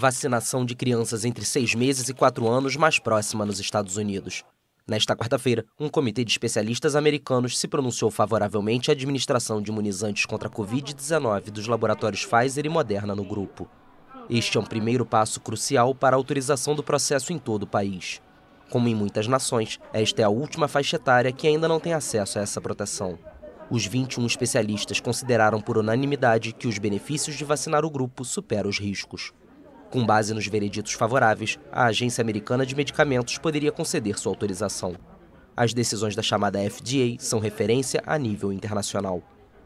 vacinação de crianças entre seis meses e quatro anos mais próxima nos Estados Unidos. Nesta quarta-feira, um comitê de especialistas americanos se pronunciou favoravelmente à administração de imunizantes contra a Covid-19 dos laboratórios Pfizer e Moderna no grupo. Este é um primeiro passo crucial para a autorização do processo em todo o país. Como em muitas nações, esta é a última faixa etária que ainda não tem acesso a essa proteção. Os 21 especialistas consideraram por unanimidade que os benefícios de vacinar o grupo superam os riscos. Com base nos vereditos favoráveis, a Agência Americana de Medicamentos poderia conceder sua autorização. As decisões da chamada FDA são referência a nível internacional.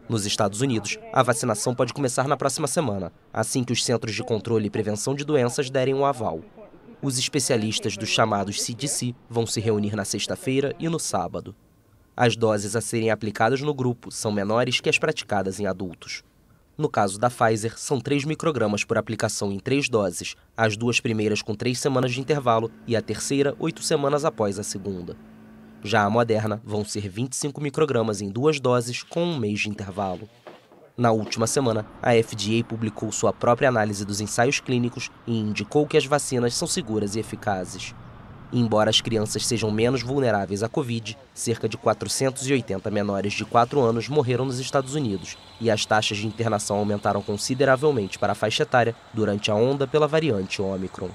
Nos Estados Unidos, a vacinação pode começar na próxima semana, assim que os Centros de Controle e Prevenção de Doenças derem o um aval. Os especialistas dos chamados CDC vão se reunir na sexta-feira e no sábado. As doses a serem aplicadas no grupo são menores que as praticadas em adultos. No caso da Pfizer, são 3 microgramas por aplicação em três doses, as duas primeiras com três semanas de intervalo e a terceira oito semanas após a segunda. Já a Moderna vão ser 25 microgramas em duas doses com um mês de intervalo. Na última semana, a FDA publicou sua própria análise dos ensaios clínicos e indicou que as vacinas são seguras e eficazes. Embora as crianças sejam menos vulneráveis à Covid, cerca de 480 menores de 4 anos morreram nos Estados Unidos e as taxas de internação aumentaram consideravelmente para a faixa etária durante a onda pela variante Omicron.